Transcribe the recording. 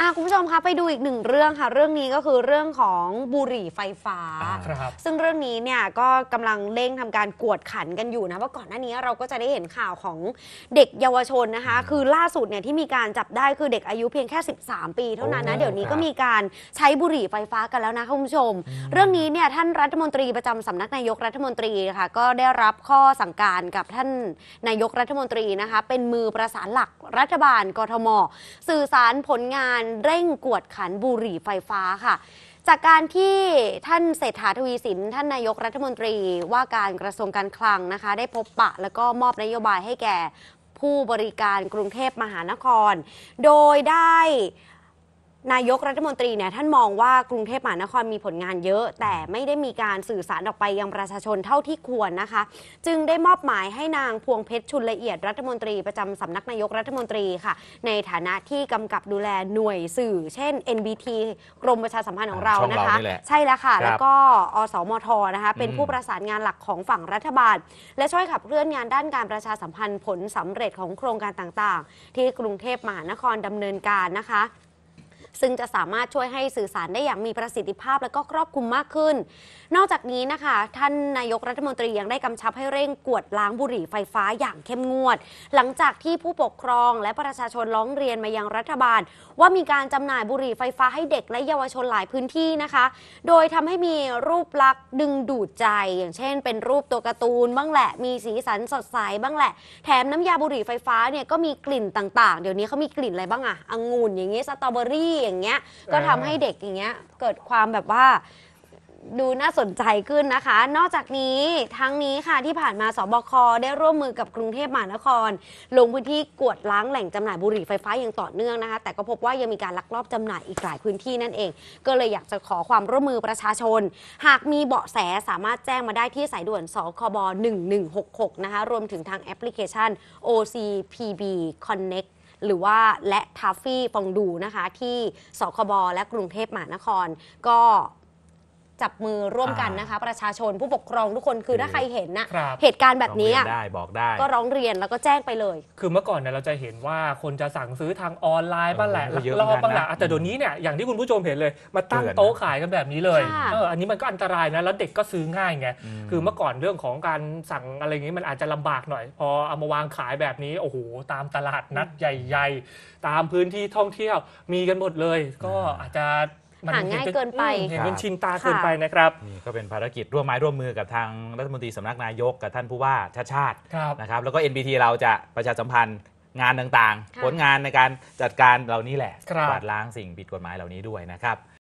อ่ะคุณผู้ชมคะไปดูอีกหนึ่งเรื่องค่ะเรื่องนี้ก็คือเรื่องของบุหรี่ไฟฟ้าครับซึ่งเรื่องนี้เนี่ยก็กำลังเร่งทำการกวดขันกันอยู่นะเพราะก่อนหน้านี้เราก็จะได้เห็นข่าวของเด็กเยาวชนนะคะคือล่าสุดเนี่ยที่มีการจับได้คือเด็กอายุเพียงแค่ 13 ปีเท่านั้นนะเดี๋ยวนี้ก็มีการใช้บุหรี่ไฟฟ้ากันแล้วนะคุณผู้ชม เรื่องนี้เนี่ยท่านรัฐมนตรีประจำสำนักนายกรัฐมนตรีนะคะก็ได้รับข้อสั่งการกับท่านนายกรัฐมนตรีนะคะเป็นมือประสานหลักรัฐบาลกทมสื่อสารผลงานการเร่งกวดขันบุหรี่ไฟฟ้าค่ะ จากการที่ท่านเศรษฐาทวีสินท่านนายกรัฐมนตรีว่าการกระทรวงการคลังนะคะ ได้พบปะแล้วก็มอบนโยบายให้แก่ผู้บริการกรุงเทพมหานคร โดยได้นายกรัฐมนตรีเนี่ยท่านมองว่ากรุงเทพมหานครมีผลงานเยอะ แต่ไม่ได้มีการสื่อสารออกไปยังประชาชนเท่าที่ควรนะคะ จึงได้มอบหมายให้นางพวงเพชรชุนละเอียดรัฐมนตรีประจำสำนักนายกรัฐมนตรีค่ะ ในฐานะที่กำกับดูแลหน่วยสื่อ เช่น NBT กรมประชาสัมพันธ์ของเรานะคะ ใช่แล้วค่ะ แล้วก็อสมทนะคะเป็นผู้ประสานงานหลักของฝั่งรัฐบาล และช่วยขับเคลื่อนงานด้านการประชาสัมพันธ์ผลสำเร็จของโครงการต่างๆ ที่กรุงเทพมหานครดำเนินการนะคะซึ่งจะสามารถช่วยให้สื่อสารได้อย่างมีประสิทธิภาพและก็ครอบคลุมมากขึ้นนอกจากนี้นะคะ ท่านนายกรัฐมนตรียังได้กำชับให้เร่งกวดล้างบุหรี่ไฟฟ้าอย่างเข้มงวด หลังจากที่ผู้ปกครองและประชาชนร้องเรียนมายังรัฐบาล ว่ามีการจำหน่ายบุหรี่ไฟฟ้าให้เด็กและเยาวชนหลายพื้นที่นะคะ โดยทำให้มีรูปลักษณ์ดึงดูดใจอย่างเช่นเป็นรูปตัวการ์ตูนบ้างแหละมีสีสันสดใสบ้างแหละ แถมน้ำยาบุหรี่ไฟฟ้าเนี่ยก็มีกลิ่นต่างๆเดี๋ยวนี้เขามีกลิ่นอะไรบ้างอะองุ่นอย่างเงี้ยสตรอเบอรี่อย่างเงี้ยก็ทำให้เด็กอย่างเงี้ยเกิดความแบบว่าดูน่าสนใจขึ้นนะคะ นอกจากนี้ทั้งนี้ค่ะที่ผ่านมาสบค ได้ร่วมมือกับกรุงเทพมหานคร ลงพื้นที่กวดล้างแหล่งจำหน่ายบุหรี่ไฟฟ้าอย่างต่อเนื่องนะคะแต่ก็พบว่ายังมีการลักลอบจำหน่ายอีกหลายพื้นที่นั่นเอง ก็เลยอยากจะขอความร่วมมือประชาชน หากมีเบาะแสสามารถแจ้งมาได้ที่สายด่วนสคบ1166นะคะ รวมถึงทางแอปพลิเคชัน OCPB Connect หรือว่าและทัฟฟี่ฟองดูนะคะที่สคบและกรุงเทพมหานคร ก็จับมือร่วมกันนะคะ ประชาชนผู้ปกครองทุกคนคือถ้าใครเห็นนะเหตุการณ์แบบนี้ได้บอกได้ก็ร้องเรียนแล้วก็แจ้งไปเลย คือเมื่อก่อนเนี่ยเราจะเห็นว่าคนจะสั่งซื้อทางออนไลน์บ้างแหละเลักเอบบ้างแหละแต่เดี๋ยวนี้เนี่ยอย่างที่คุณผู้ชมเห็นเลย มาตั้งโต๊ะขายกันแบบนี้เลย อันนี้มันก็อันตรายนะ แล้วเด็กก็ซื้อง่ายไง คือเมื่อก่อนเรื่องของการสั่งอะไรอย่างนี้ มันอาจจะลำบากหน่อย พอเอามาวางขายแบบนี้โอ้โหตามตลาดนัดใหญ่ ๆ ตามพื้นที่ท่องเที่ยวมีกันหมดเลย ก็อาจจะมันหาง่ายเกินไป เห็นนชินตาเกินไปนะครับ นี่ก็เป็นภารกิจร่วมไม้ร่วมมือกับทางรัฐมนตรีสำนักนายกกับท่านผู้ว่าชาติชาตินะครับ แล้วก็ NBT เราจะประชาสัมพันธ์งานต่างๆ ผลงานในการจัดการเหล่านี้แหละกวาดล้างสิ่งผิดกฎหมายเหล่านี้ด้วยนะครับ